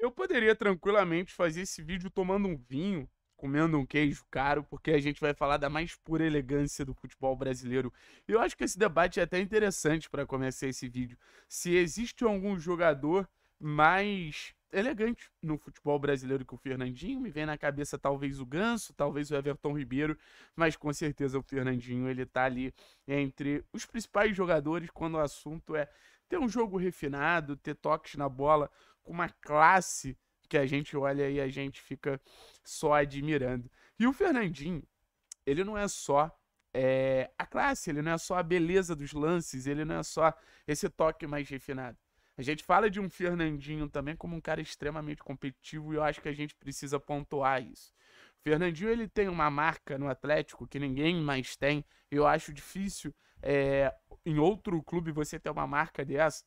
Eu poderia tranquilamente fazer esse vídeo tomando um vinho, comendo um queijo caro, porque a gente vai falar da mais pura elegância do futebol brasileiro. eu acho que esse debate é até interessante para começar esse vídeo. Se existe algum jogador mais elegante no futebol brasileiro que o Fernandinho. Me vem na cabeça talvez o Ganso, talvez o Everton Ribeiro, mas com certeza o Fernandinho ele tá ali entre os principais jogadores quando o assunto é ter um jogo refinado, ter toques na bola com uma classe que a gente olha e a gente fica só admirando. E o Fernandinho, ele não é só é, a classe, ele não é só a beleza dos lances, ele não é só esse toque mais refinado. A gente fala de um Fernandinho também como um cara extremamente competitivo e eu acho que a gente precisa pontuar isso. O Fernandinho ele tem uma marca no Atlético que ninguém mais tem. Eu acho difícil é, em outro clube você ter uma marca dessa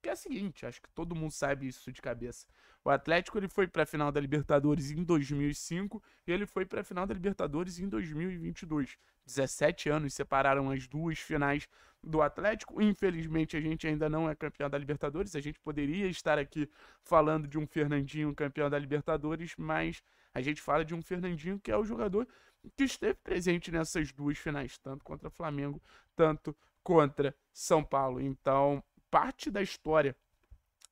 que é o seguinte, acho que todo mundo sabe isso de cabeça. O Atlético ele foi para a final da Libertadores em 2005 e ele foi para a final da Libertadores em 2022. 17 anos separaram as duas finais do Atlético. Infelizmente a gente ainda não é campeão da Libertadores. A gente poderia estar aqui falando de um Fernandinho campeão da Libertadores, mas a gente fala de um Fernandinho que é o jogador que esteve presente nessas duas finais, tanto contra Flamengo, tanto contra São Paulo. Então, parte da história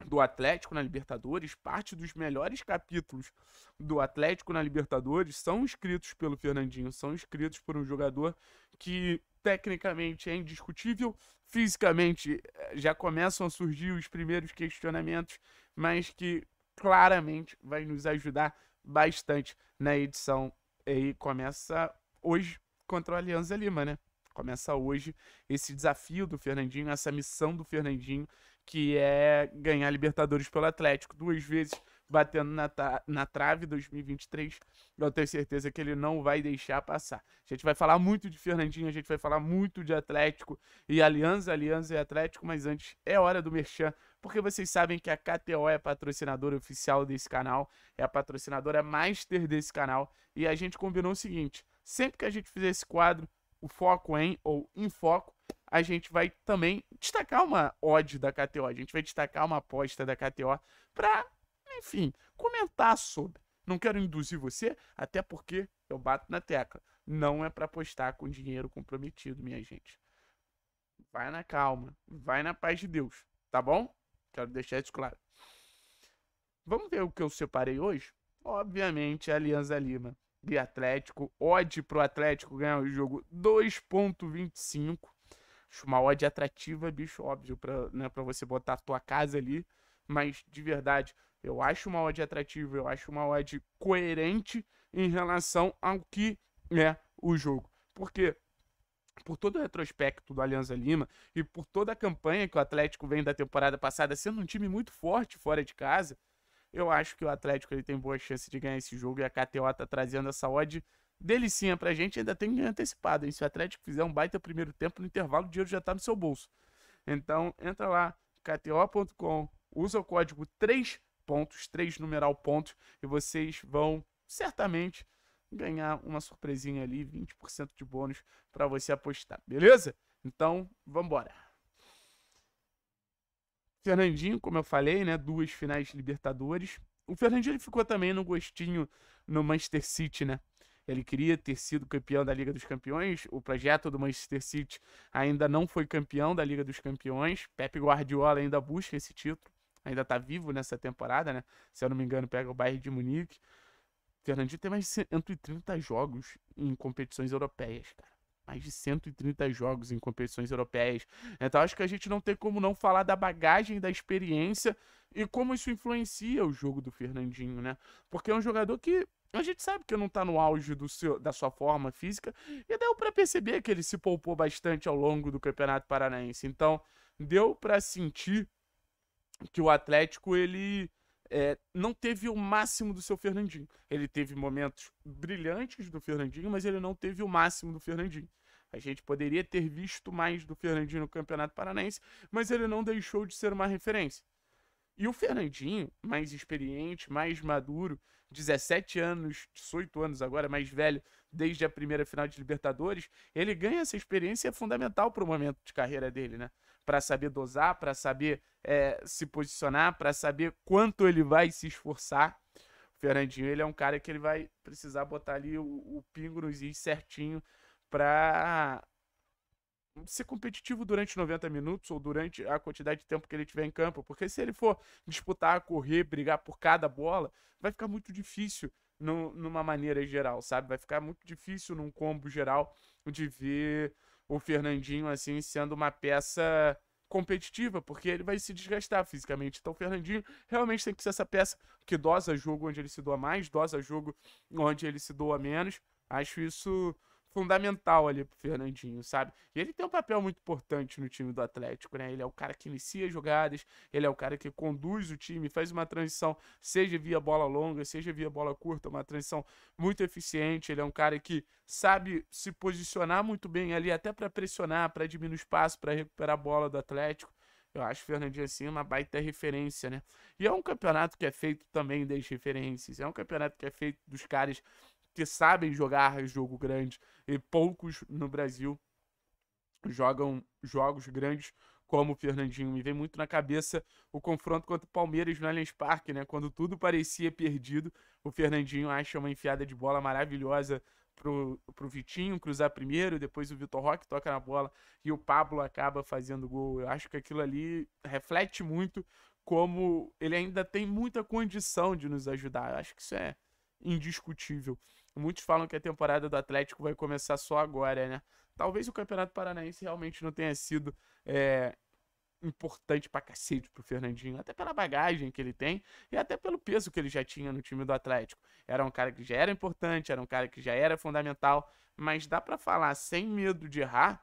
do Atlético na Libertadores, parte dos melhores capítulos do Atlético na Libertadores são escritos pelo Fernandinho, são escritos por um jogador que tecnicamente é indiscutível, fisicamente eh, já começam a surgir os primeiros questionamentos, mas que claramente vai nos ajudar bastante na edição e começa hoje contra o Alianza Lima, né? Começa hoje esse desafio do Fernandinho, essa missão do Fernandinho, que é ganhar Libertadores pelo Atlético duas vezes batendo na, na trave 2023. Eu tenho certeza que ele não vai deixar passar. A gente vai falar muito de Fernandinho, a gente vai falar muito de Atlético e Aliança, Aliança e Atlético, mas antes é hora do Merchan, porque vocês sabem que a KTO é a patrocinadora oficial desse canal, é a patrocinadora master desse canal, e a gente combinou o seguinte: sempre que a gente fizer esse quadro, o foco em ou em foco, a gente vai também destacar uma odd da KTO, a gente vai destacar uma aposta da KTO para, enfim, comentar sobre. Não quero induzir você, até porque eu bato na tecla. Não é para apostar com dinheiro comprometido, minha gente. Vai na calma, vai na paz de Deus, tá bom? Quero deixar isso claro. Vamos ver o que eu separei hoje? Obviamente, a Alianza Lima e Atlético. Odd pro Atlético ganhar o jogo 2.25. uma odd atrativa, bicho, óbvio, pra, né, pra você botar a tua casa ali. Mas, de verdade, eu acho uma odd atrativa, eu acho uma odd coerente em relação ao que é o jogo. Porque por todo o retrospecto do Alianza Lima e por toda a campanha que o Atlético vem da temporada passada, sendo um time muito forte fora de casa, eu acho que o Atlético ele tem boa chance de ganhar esse jogo e a KTO tá trazendo essa odd delicinha pra gente. Ainda tem que ganhar antecipado, hein? Se o Atlético fizer um baita primeiro tempo no intervalo, o dinheiro já tá no seu bolso. Então, entra lá, kto.com, usa o código 3 pontos, 3 numeral pontos, e vocês vão certamente ganhar uma surpresinha ali, 20% de bônus para você apostar, beleza? Então, vambora! Fernandinho, como eu falei, né, duas finais Libertadores. O Fernandinho ele ficou também no gostinho no Manchester City, né? Ele queria ter sido campeão da Liga dos Campeões. O projeto do Manchester City ainda não foi campeão da Liga dos Campeões. Pepe Guardiola ainda busca esse título. Ainda está vivo nessa temporada, né? Se eu não me engano, pega o Bayern de Munique. Fernandinho tem mais de 130 jogos em competições europeias, cara mais de 130 jogos em competições europeias. Né, então acho que a gente não tem como não falar da bagagem, da experiência e como isso influencia o jogo do Fernandinho, né? Porque é um jogador que a gente sabe que não está no auge do seu, da sua forma física e deu para perceber que ele se poupou bastante ao longo do Campeonato Paranaense. Então, deu para sentir que o Atlético ele é, não teve o máximo do seu Fernandinho. Ele teve momentos brilhantes do Fernandinho, mas ele não teve o máximo do Fernandinho. A gente poderia ter visto mais do Fernandinho no Campeonato Paranaense, mas ele não deixou de ser uma referência. E o Fernandinho, mais experiente, mais maduro, 17 anos, 18 anos agora, mais velho, desde a primeira final de Libertadores, ele ganha essa experiência fundamental para o momento de carreira dele, né? Para saber dosar, para saber é, se posicionar, para saber quanto ele vai se esforçar. O Fernandinho, ele é um cara que ele vai precisar botar ali o, o pingo nos is certinho para ser competitivo durante 90 minutos ou durante a quantidade de tempo que ele tiver em campo, porque se ele for disputar, correr, brigar por cada bola, vai ficar muito difícil no, numa maneira geral, sabe? Vai ficar muito difícil num combo geral de ver o Fernandinho assim sendo uma peça competitiva, porque ele vai se desgastar fisicamente. Então o Fernandinho realmente tem que ser essa peça que dosa jogo onde ele se doa mais, dosa jogo onde ele se doa menos. Acho isso fundamental ali pro Fernandinho, sabe? E ele tem um papel muito importante no time do Atlético, né? Ele é o cara que inicia jogadas, ele é o cara que conduz o time, faz uma transição, seja via bola longa, seja via bola curta, uma transição muito eficiente. Ele é um cara que sabe se posicionar muito bem ali, até para pressionar, para diminuir o espaço, para recuperar a bola do Atlético. Eu acho o Fernandinho assim uma baita referência, né? E é um campeonato que é feito também das referências. É um campeonato que é feito dos caras que sabem jogar jogo grande e poucos no Brasil jogam jogos grandes como o Fernandinho. Me vem muito na cabeça o confronto contra o Palmeiras no Allianz Parque, né? Quando tudo parecia perdido, o Fernandinho acha uma enfiada de bola maravilhosa pro, pro Vitinho cruzar primeiro, depois o Vitor Roque toca na bola e o Pablo acaba fazendo gol. Eu acho que aquilo ali reflete muito como ele ainda tem muita condição de nos ajudar. Eu acho que isso é indiscutível. Muitos falam que a temporada do Atlético vai começar só agora, né? Talvez o Campeonato Paranaense realmente não tenha sido é, importante pra cacete pro Fernandinho, até pela bagagem que ele tem e até pelo peso que ele já tinha no time do Atlético. Era um cara que já era importante, era um cara que já era fundamental, mas dá para falar sem medo de errar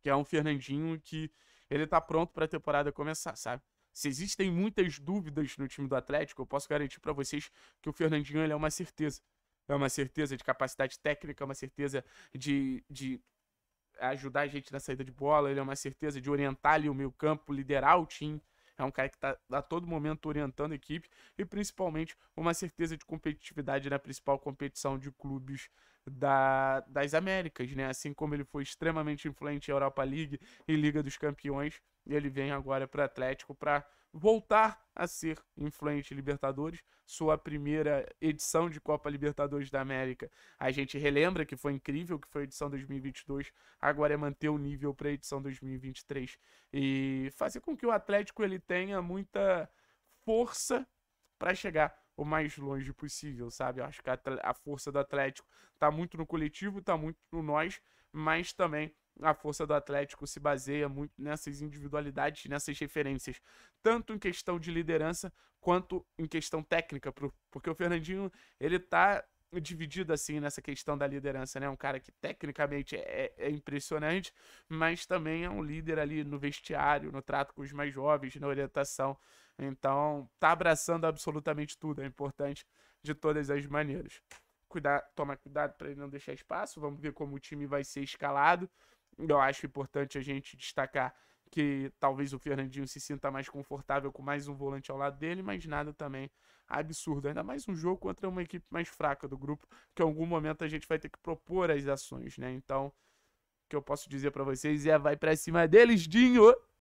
que é um Fernandinho que ele tá pronto para a temporada começar, sabe? Se existem muitas dúvidas no time do Atlético, eu posso garantir para vocês que o Fernandinho é uma certeza. É uma certeza de capacidade técnica, é uma certeza de, de ajudar a gente na saída de bola, ele é uma certeza de orientar ali o meio campo, liderar o time. É um cara que está a todo momento orientando a equipe e principalmente uma certeza de competitividade na principal competição de clubes da, das Américas, né? Assim como ele foi extremamente influente em Europa League e Liga dos Campeões, ele vem agora para Atlético para voltar a ser influente Libertadores, sua primeira edição de Copa Libertadores da América. A gente relembra que foi incrível, que foi a edição 2022, agora é manter o nível para a edição 2023 e fazer com que o Atlético ele tenha muita força para chegar o mais longe possível, sabe? Eu acho que a, a força do Atlético está muito no coletivo, está muito no nós, mas também a força do Atlético se baseia muito nessas individualidades, nessas referências, tanto em questão de liderança quanto em questão técnica, porque o Fernandinho, ele tá dividido assim nessa questão da liderança, né? Um cara que tecnicamente é, é, impressionante, mas também é um líder ali no vestiário, no trato com os mais jovens, na orientação. Então, tá abraçando absolutamente tudo, é importante de todas as maneiras. Cuidar, tomar cuidado para ele não deixar espaço. Vamos ver como o time vai ser escalado. Eu acho importante a gente destacar que talvez o Fernandinho se sinta mais confortável com mais um volante ao lado dele, mas nada também absurdo. Ainda mais um jogo contra uma equipe mais fraca do grupo, que em algum momento a gente vai ter que propor as ações, né? Então, o que eu posso dizer para vocês é vai para cima deles, Dinho!